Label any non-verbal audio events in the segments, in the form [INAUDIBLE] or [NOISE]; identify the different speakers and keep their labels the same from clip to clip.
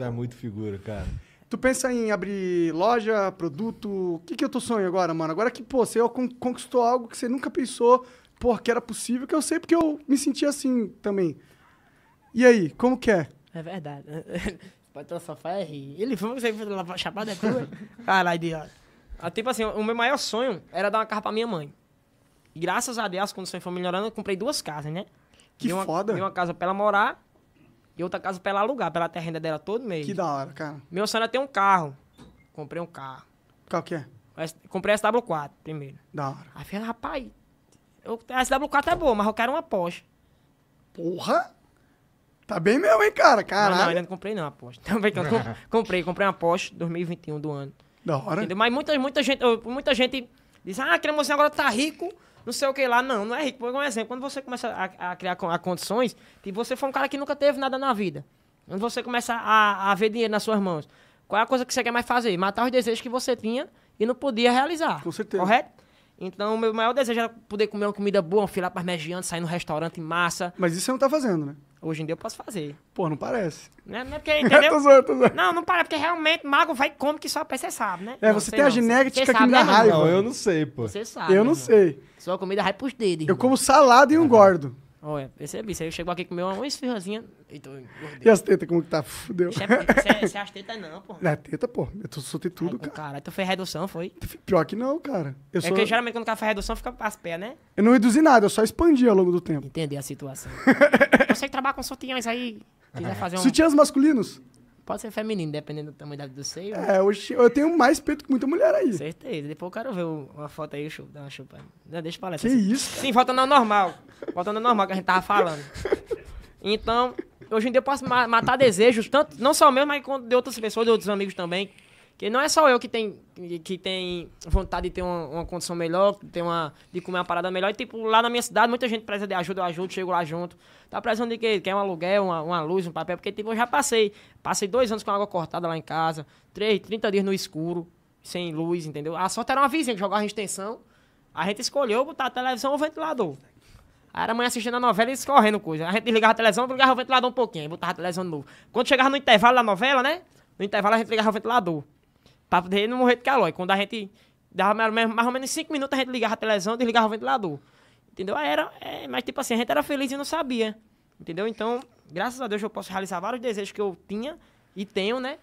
Speaker 1: Tu é muito figura, cara.
Speaker 2: Tu pensa em abrir loja, produto? O que, que é o teu sonho agora, mano? Agora que, pô, você conquistou algo que você nunca pensou, pô, que era possível, que eu sei porque eu me senti assim também. E aí, como que é?
Speaker 3: É verdade. um [LAUGHS] sofá e é rir. Ele foi, você foi lá chapada crua. É [LAUGHS] Caralho, idiota. Ah, tipo assim, o meu maior sonho era dar uma casa pra minha mãe. E graças a Deus, quando o sonho foi melhorando, eu comprei duas casas, né? Que dei uma, foda. Dei uma casa pra ela morar e outra casa pra ela alugar, pra ela ter a renda dela todo mês. Que
Speaker 2: da hora, cara.
Speaker 3: Meu sonho era ter um carro. Comprei um carro. Qual que é? Comprei a SW4 primeiro. Da hora. Aí falei, rapaz, eu, a SW4 é boa, mas eu quero uma Porsche. Porra! Tá bem mesmo, hein, cara? Caralho. Não, não ainda não comprei não a Porsche. [LAUGHS] Também então, que eu [LAUGHS] comprei, comprei uma Porsche 2021 do ano. Da hora. Entendeu? Mas muita, muita gente, muita gente Diz, ah, aquele mocinho agora tá rico, não sei o que lá. Não, não é rico. Por um exemplo, quando você começa a, a criar a condições, e você foi um cara que nunca teve nada na vida. Quando você começa a, a ver dinheiro nas suas mãos, qual é a coisa que você quer mais fazer? Matar os desejos que você tinha e não podia realizar. Com certeza. Correto? Então, meu maior desejo era poder comer uma comida boa, um filé antes, sair no restaurante em massa.
Speaker 2: Mas isso você não tá fazendo, né? Hoje em
Speaker 3: dia eu posso fazer. Pô, não parece. Não é, não é porque, entendeu? [LAUGHS] tô zoando, tô zoando. Não, não parece, porque realmente mago vai como que só você sabe, né? É, não, você tem não, a genética que me dá né, raiva. Não, eu não sei, pô. Você sabe. Eu não né, sei. Sua comida vai pros dedos. Eu como
Speaker 2: salada e um gordo.
Speaker 3: Olha, percebi. Isso aí chegou aqui comeu uma esfirrazinha. e as tetas,
Speaker 2: como que tá? Fudeu. Você é, é, é as tetas, não, pô. Não é teta, pô. Eu tô, soltei tudo, Ai, cara. Caralho, tu fez redução, foi? Pior que não, cara. Eu é que
Speaker 3: geralmente quando o cara faz redução, fica as pés, né?
Speaker 2: Eu não reduzi nada, eu só expandi ao longo do tempo. Entendi a situação.
Speaker 3: [LAUGHS] Você que trabalha com sutiãs aí, quiser fazer um... Sutiãs
Speaker 2: masculinos?
Speaker 3: Pode ser feminino, dependendo da tamanho do seio. Né? É, hoje eu
Speaker 2: tenho mais peito que muita mulher aí.
Speaker 3: Certeza. Depois eu quero ver uma foto aí, eu dá uma chupada. Não, deixa pra lá. Que assim. isso? Cara. Sim, falta ao normal. falta ao normal que a gente tava falando. Então, hoje em dia eu posso matar desejos, tanto, não só meu, mas de outras pessoas, de outros amigos também. Porque não é só eu que tem, que tem vontade de ter uma, uma condição melhor, ter uma, de comer uma parada melhor. E, tipo, lá na minha cidade, muita gente precisa de ajuda, eu ajudo, chego lá junto. Tá precisando de quê? Quer um aluguel, uma, uma luz, um papel? Porque, tipo, eu já passei. Passei dois anos com água cortada lá em casa, três, trinta dias no escuro, sem luz, entendeu? A sorte era uma vizinha que jogava a extensão. A gente escolheu botar a televisão ou ventilador. Aí era a mãe assistindo a novela e escorrendo coisa. A gente ligava a televisão, ligava o ventilador um pouquinho, aí botava a televisão de novo. Quando chegava no intervalo da novela, né? No intervalo a gente ligava o ventilador. Pra poder não morrer de calor. E quando a gente dava mais ou menos 5 minutos, a gente ligava a televisão, desligava o ventilador. Entendeu? Era, é, mas tipo assim, a gente era feliz e não sabia. Entendeu? Então, graças a Deus eu posso realizar vários desejos que eu tinha e tenho, né?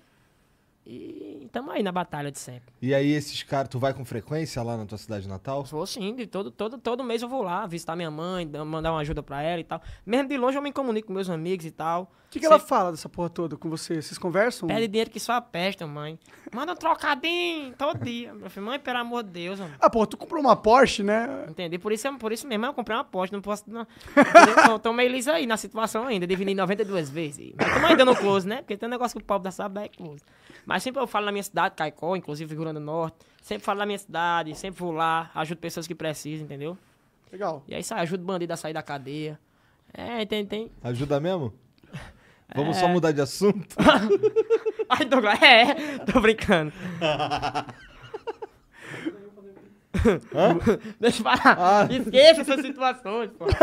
Speaker 3: E estamos aí na batalha de sempre.
Speaker 1: E aí, esses caras, tu vai com frequência
Speaker 3: lá na tua cidade natal? Vou sim, de todo, todo, todo mês eu vou lá visitar minha mãe, mandar uma ajuda pra ela e tal. Mesmo de longe eu me comunico com meus amigos e tal. O que, que Cê... ela fala dessa porra toda com você? Vocês conversam? Pede dinheiro que só peste mãe. Manda um trocadinho todo dia. Meu filho, mãe, pelo amor de Deus, mano.
Speaker 2: Ah, pô, tu comprou uma Porsche, né?
Speaker 3: Entendi. Por isso, por isso mesmo eu comprei uma Porsche. Não posso. Não. [LAUGHS] tô, tô meio liso aí na situação ainda. Dividi 92 vezes. Mas tô mandando close, né? Porque tem um negócio que o pobre da Sabé é close. Mas sempre eu falo na minha cidade, Caicó, inclusive Rio Grande do Norte. Sempre falo na minha cidade, sempre vou lá, ajudo pessoas que precisam, entendeu? Legal. E é aí sai, ajuda o bandido a sair da cadeia. É, tem, tem.
Speaker 1: Ajuda mesmo? [LAUGHS] Vamos é... só mudar de assunto?
Speaker 3: [LAUGHS] Ai, tô... é, é, tô brincando. [LAUGHS] Deixa eu falar. Ah. Esqueça essas situações, pô. Não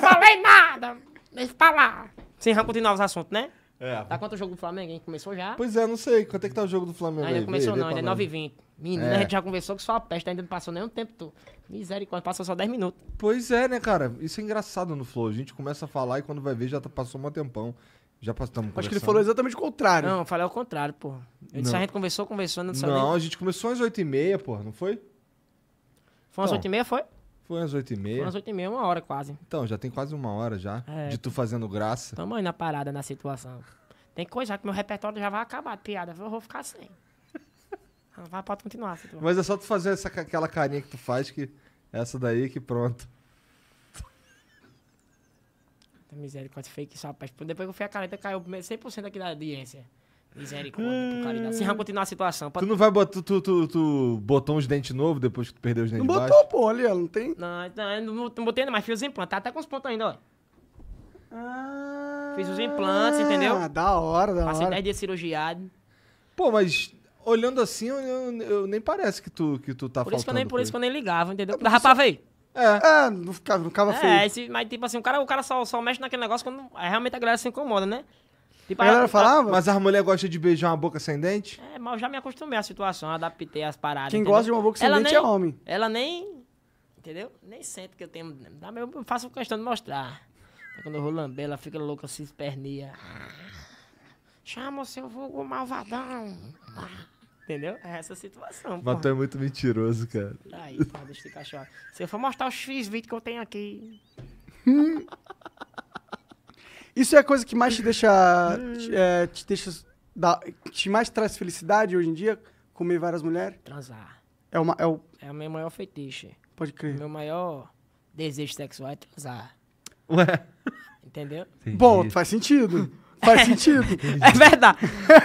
Speaker 3: falei nada. Deixa eu falar. Sem vamos continuar os assuntos, né? É. Tá quanto o jogo do Flamengo, hein? Começou já? Pois é, não sei. Quanto é que tá o jogo do Flamengo? Ainda aí? começou vê, não, vê ainda é 9 h 20 Menina, é. a né? gente já conversou que só a peste ainda não passou nenhum um tempo todo. Misericórdia, passou só 10 minutos. Pois é, né, cara? Isso é engraçado no
Speaker 1: Flow. A gente começa a falar e quando vai ver já tá, passou um tempão. Já passamos Acho que ele falou exatamente o contrário. Não,
Speaker 3: eu falei o contrário, pô. Eu disse, a gente conversou, conversando, não sabia. Não, a gente
Speaker 1: começou às 8h30, pô, não foi?
Speaker 3: Foi umas então, 8h30, foi?
Speaker 1: Foi às oito e meia. Foi às oito e
Speaker 3: meia, uma hora quase.
Speaker 1: Então, já tem quase uma hora já é. de tu fazendo graça. Tamo
Speaker 3: aí na parada, na situação. Tem coisa que meu repertório já vai acabar de piada. Eu vou ficar sem. Ah, vai, pode continuar. Se tu Mas é só
Speaker 1: tu fazer essa, aquela carinha que tu faz, que essa daí que pronto.
Speaker 3: Misericórdia, fake só, Depois que eu fui a careta, caiu 100% aqui da audiência. Misericórdia, por caridade. Se não ah. continuar a situação. Tu não vai botar.
Speaker 1: Tu, tu, tu botou uns dentes novos depois que tu perdeu os dentes Não botou,
Speaker 3: pô, ali, ó, não tem? Não, não, não, não botei, ainda, mas fiz os implantes. Tá até com os pontos ainda, ó. Ah, fiz os implantes, entendeu? Ah, da hora, da Passei hora. Passei 10 dias cirurgiado.
Speaker 1: Pô, mas olhando assim, eu, eu, eu, nem parece que tu, que tu tá por isso faltando. Isso nem, por isso
Speaker 3: que eu nem ligava, entendeu? É Dava só... pra ver.
Speaker 2: É. é, não ficava, não ficava é,
Speaker 3: feio. É, mas tipo assim, o cara, o cara só, só mexe naquele negócio quando é, realmente a galera se incomoda, né? Tipo, a galera falava? Mas
Speaker 2: as mulheres
Speaker 1: gostam de beijar uma boca sem dente?
Speaker 3: É, mas eu já me acostumei à situação, adaptei as paradas. Quem entendeu? gosta de uma boca sem ela dente é nem, é homem. Ela nem. Entendeu? Nem sente que eu tenho. Eu faço questão de mostrar. Quando eu vou lamber, ela fica louca, se espernia. Chama o seu vulgo malvadão. Entendeu? É essa situação. Mas tu é
Speaker 1: muito mentiroso, cara.
Speaker 3: Aí, pô, deixa de cachorro. Se eu for mostrar os X-vídeos que eu tenho aqui.
Speaker 2: [LAUGHS] Isso é a coisa que mais te deixa. [LAUGHS] é, te deixa. Da, te mais traz felicidade hoje em dia? Comer várias mulheres? Transar. É, uma, é, o...
Speaker 3: é o meu maior fetiche. Pode crer. O meu maior desejo sexual é transar.
Speaker 2: Ué? Entendeu? Entendi. Bom, faz sentido. Faz [LAUGHS] sentido. é
Speaker 3: verdade.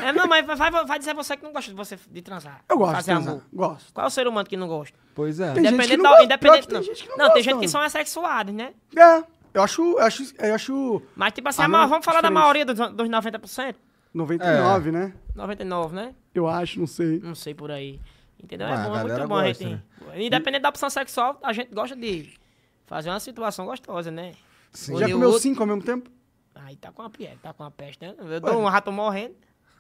Speaker 3: É, não, mas vai, vai dizer você que não gosta de você de transar. Eu gosto. Fazer transar. amor. Gosto. Qual é o ser humano que não gosta? Pois é. independente não da, não. Tem gente que não, tem gente que são assexuados, né? É. Eu acho.
Speaker 2: Eu acho, eu acho Mas, tipo assim, vamos falar da maioria
Speaker 3: dos, dos 90%?
Speaker 2: 99, é. né?
Speaker 3: 99, né? Eu acho, não sei. Não sei por aí. Entendeu? é bom, é muito bom a gente. Né? Independente da opção sexual, a gente gosta de fazer uma situação gostosa, né? Sim. Já o comeu outro. cinco ao mesmo tempo? Aí tá com a piada, tá com a peste, né? Eu dou um rato morrendo.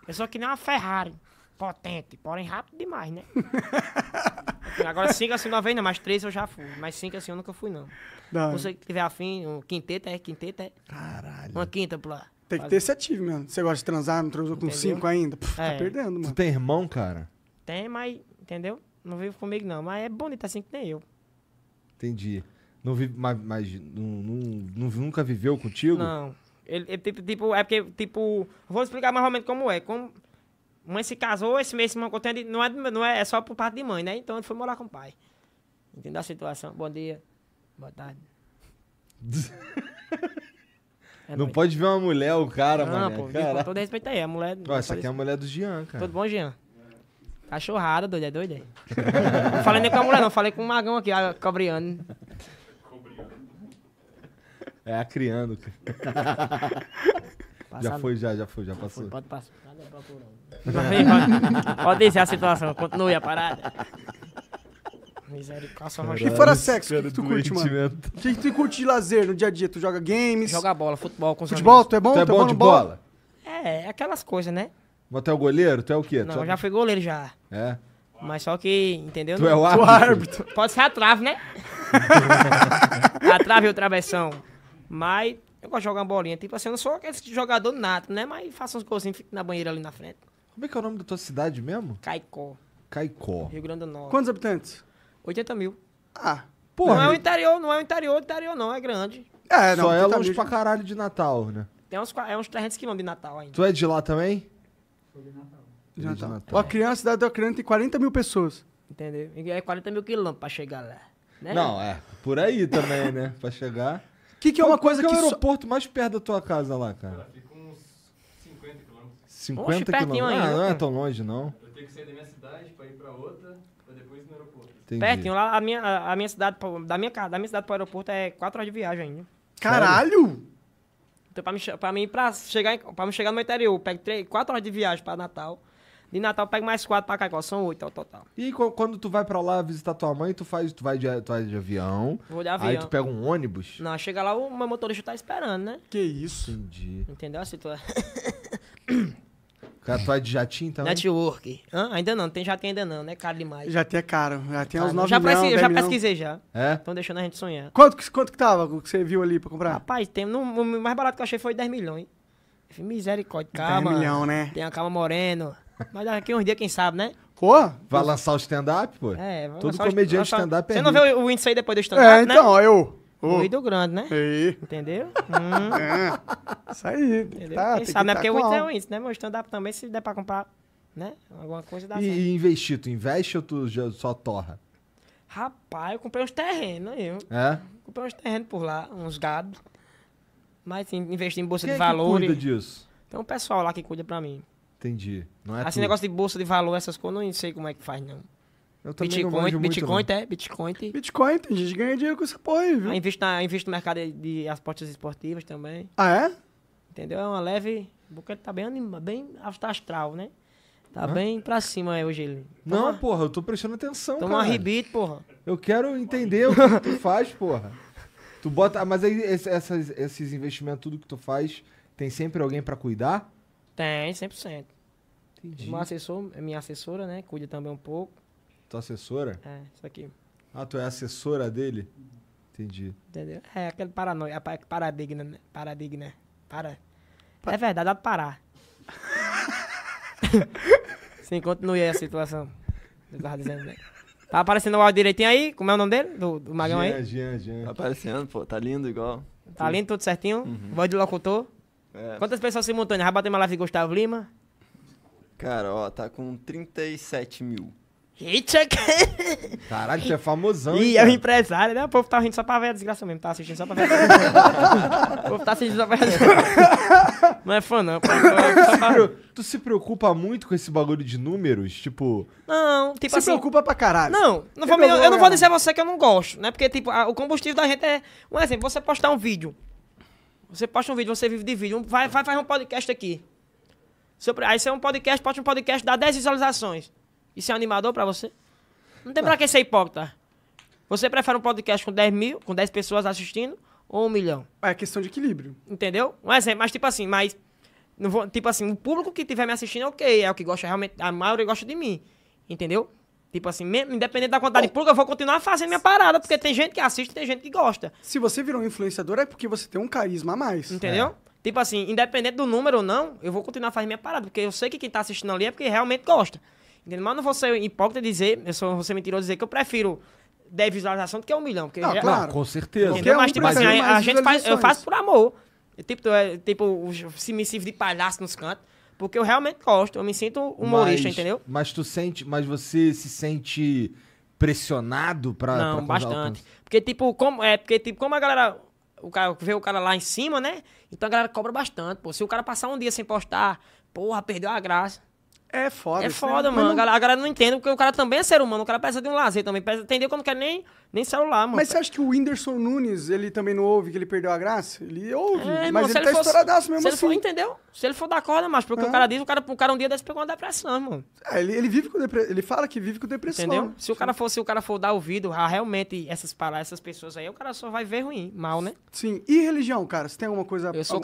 Speaker 3: Eu sou que nem uma Ferrari. Potente, porém rápido demais, né? [LAUGHS] Agora cinco assim não vez não, mas três eu já fui. Mas cinco assim eu nunca fui, não. não. Se você tiver afim, um quinteto é quinta é. Caralho. Uma quinta pra Tem que ter
Speaker 2: esse ativo, mano. Você gosta de transar, não transou entendeu? com cinco ainda? Puf, tá é. Tá perdendo, mano. Você tem irmão, cara?
Speaker 3: Tem, mas, entendeu? Não vive comigo, não. Mas é bonito assim que nem eu.
Speaker 1: Entendi. Não vive, mas, mas não, não, nunca viveu contigo? Não.
Speaker 3: Ele, ele, tipo, tipo, é porque, tipo, vou explicar mais ou menos como é. Como Mãe se casou, esse mês irmão contente, não é, não é, é só por parte de mãe, né? Então ele foi morar com o pai. Entendeu a situação? Bom dia, boa tarde. [LAUGHS]
Speaker 1: É não pode ver uma mulher, o cara, mano. Não, pô, cara. todo respeito aí, a mulher. Ó, essa aqui é a mulher do Jean, cara. Tudo
Speaker 3: bom, Jean? Cachorrada, doido, é doido aí. É? não falei nem com a mulher, não, falei com o Magão aqui, a Cobriano.
Speaker 1: É a criando. Já foi, já, já foi, já, já passou. Foi,
Speaker 3: pode passar.
Speaker 2: Pode dizer a situação, continue a
Speaker 3: parada. Misericaça,
Speaker 2: E fora sexo, o que, tu curte, mano? O que, que tu curte de lazer no dia a dia? Tu joga
Speaker 3: games? Joga bola, futebol com Futebol, amigos. tu é bom? Tu é tu é bom, bom de bola? bola? É, aquelas coisas, né?
Speaker 1: Mas tu é o goleiro? Tu é o quê? Não, tu é já fui goleiro já.
Speaker 3: É? Mas só que, entendeu? Tu é não? é o árbitro. árbitro. Pode ser a trave, né? [LAUGHS] a trave e o travessão. Mas eu gosto de jogar uma bolinha. Tipo assim, eu não sou aquele jogador nato, né? Mas faço uns golzinhos, fico na banheira ali na frente. Como é que é o nome da tua cidade mesmo? Caicó. Caicó. Rio Grande do Norte.
Speaker 2: Quantos habitantes?
Speaker 3: 80 mil. Ah, porra. Não é o interior, não é o interior, interior não, é grande. É, não, Só é longe pra
Speaker 1: caralho de Natal, né?
Speaker 3: Tem uns, é uns 300 quilômetros de Natal ainda.
Speaker 1: Tu é de lá também? Sou de Natal. De, de Natal. A criança, a cidade da criança tem 40 mil pessoas.
Speaker 3: Entendeu? É 40 mil quilômetros pra chegar lá. Né? Não,
Speaker 1: é. Por aí também, né? pra chegar.
Speaker 2: O que, que é uma qual, coisa que.
Speaker 3: Qual é o
Speaker 1: aeroporto so... mais perto da tua casa lá, cara? fica uns
Speaker 3: 50 quilômetros. 50
Speaker 1: quilômetros? Ah, não é né? tão longe, não. Eu tenho que sair da minha cidade pra ir pra outra, pra depois ir no aeroporto. Entendi. Pertinho,
Speaker 3: lá a minha, a, minha cidade, da minha da minha cidade pro aeroporto é 4 horas de viagem ainda. Caralho! Então, pra mim, pra mim, pra chegar, pra mim chegar no meu interior, eu pego 3, 4 horas de viagem pra Natal. De Natal pega mais quatro pra Caicó, são oito ao é total.
Speaker 1: E quando tu vai pra lá visitar tua mãe, tu faz, tu vai de, tu vai de avião. Vou de avião. Aí tu pega um ônibus.
Speaker 3: Não, chega lá, o meu motorista tá esperando, né? Que isso? Entendi. Entendeu a situação? É-
Speaker 2: Cara, tu vai é de jatinho também?
Speaker 3: Network. Hã? Ainda não, tem jatinho ainda não, né? Caro demais. tem é caro, já tem uns 9 já Eu já pesquisei já. É? Estão deixando a gente sonhar.
Speaker 2: Quanto, que, quanto que tava que você viu ali pra comprar?
Speaker 3: Rapaz, tem, no, o mais barato que eu achei foi 10 milhões. Misericórdia, calma. 10 milhão, né? Tem a calma moreno. Mas daqui uns dias, quem sabe, né?
Speaker 1: Pô, vai lançar o stand-up, pô? É, vai Todo comediante stand-up é. Você não
Speaker 3: vê o índice aí depois do stand-up? É, né? então, ó, eu. O do grande, né? Entendeu? Hum. É. Isso aí. Entendeu? Tá, Quem sabe, né? Tá Porque o índice é o índice, né? Meu stand-up também, se der pra comprar, né? Alguma coisa dá e, certo. E
Speaker 1: investir, tu investe ou tu só torra?
Speaker 3: Rapaz, eu comprei uns terrenos não É? Comprei uns terrenos por lá, uns gados. Mas sim, investi em bolsa Quem de valores. É cuida disso? Tem um pessoal lá que cuida pra mim. Entendi.
Speaker 1: Não é assim, negócio
Speaker 3: de bolsa de valor, essas coisas, eu não sei como é que faz, não. Eu também Bitcoin, não manjo Bitcoin, muito, é, Bitcoin. Bitcoin, Bitcoin, gente ganha dinheiro com essa porra aí, viu? Ah, investe, na, investe no mercado de, apostas esportivas também. Ah, é? Entendeu? É uma leve. O Boquete tá bem anima, bem astral, né? Tá bem pra cima hoje ele. Toma, não,
Speaker 1: porra, eu tô prestando atenção, toma cara. Toma rebite, porra. Eu quero entender o que tu [LAUGHS] faz, porra. Tu bota. Mas aí esses investimentos, tudo que tu faz, tem sempre alguém pra cuidar?
Speaker 3: Tem, 100%. Entendi. Meu assessor, é minha assessora, né? Cuida também um pouco.
Speaker 1: Tua assessora?
Speaker 3: É, isso aqui.
Speaker 1: Ah, tu é assessora dele? Entendi.
Speaker 3: Entendeu? É aquele paranoia, é paradigma, né? Paradigma. Para. Pa... É verdade, dá pra parar. Sim, [LAUGHS] continue a situação. Eu tava dizendo, né? Tá aparecendo o áudio direitinho aí? Como é o nome dele? Do, do Magão Jean, aí? Jean, Jean. Tá aparecendo, pô. Tá lindo igual. Tá lindo, tudo certinho. Uhum. Voz de locutor. É. Quantas pessoas simultâneas? Vai bater uma live de Gustavo Lima?
Speaker 1: Cara, ó, tá com 37 mil.
Speaker 3: Eita, que... Caralho, você é famosão. E é o empresário, né? O povo tá rindo só pra ver a desgraça mesmo. Tá assistindo só pra ver a O povo tá assistindo só pra ver a Não é fã, não. pra... Tu
Speaker 1: se preocupa muito com esse bagulho de números? Tipo.
Speaker 3: Não, tipo se assim. Se preocupa pra caralho. Não, não vou, eu, eu, não vou dizer a você que eu não gosto, né? Porque, tipo, a, o combustível da gente é. Um exemplo, você postar um vídeo. Você posta um vídeo, você vive de vídeo. Vai, vai fazer um podcast aqui seu aí você é um podcast, pode um podcast dar 10 visualizações. Isso é animador para você? Não tem pra ah. que ser hipócrita. Você prefere um podcast com 10 mil, com 10 pessoas assistindo, ou um milhão? É questão de equilíbrio. Entendeu? Um exemplo, mas tipo assim, mas. Não vou, tipo assim, o público que estiver me assistindo é ok, é o que gosta realmente, a maioria gosta de mim. Entendeu? Tipo assim, mesmo, independente da quantidade de público, eu vou continuar fazendo minha parada, porque tem gente que assiste, tem gente que gosta. Se
Speaker 2: você virou um influenciador, é porque você tem um carisma
Speaker 3: a mais. Entendeu? É. Tipo assim, independente do número ou não, eu vou continuar fazendo minha parada, porque eu sei que quem tá assistindo ali é porque realmente gosta. Entendeu? Mas não vou ser hipócrita dizer, eu sou vou ser mentiroso dizer que eu prefiro 10 visualizações do que um milhão. Porque não, já, claro. Não, com
Speaker 1: certeza. Entendeu? Mas, tipo assim, a, a gente faz, eu faço
Speaker 3: por amor. Eu, tipo, eu, é, tipo, se me sirve de palhaço nos cantos. Porque eu realmente gosto, eu me sinto humorista, mas, entendeu?
Speaker 1: Mas tu sente, mas você se sente pressionado para Não, pra bastante.
Speaker 3: Porque tipo, como é, porque tipo, como a galera o cara vê o cara lá em cima, né? Então a galera cobra bastante, pô. Se o cara passar um dia sem postar, porra, perdeu a graça. É foda. É né? foda, mano. Não... A galera não entende, porque o cara também é ser humano. O cara precisa de um lazer também. Precisa entender como quer é nem, nem celular, mano. Mas você acha
Speaker 2: que o Whindersson Nunes, ele também não ouve que ele perdeu a graça? Ele
Speaker 3: ouve, é, mas irmão, ele, tá ele tá fosse, mesmo se assim. For, entendeu? Se ele for da corda, mas porque é. o ah. cara diz, o cara, o cara um dia desse pegou uma depressão, mano.
Speaker 2: É, ah, ele, ele, vive com depressão. Ele fala que vive com depressão. Entendeu?
Speaker 3: Se o cara for, se o cara for dar ouvido a realmente essas paradas, essas pessoas aí, o cara só vai ver ruim, mal, né? Sim. E religião, cara?
Speaker 2: Você tem alguma coisa... Eu sou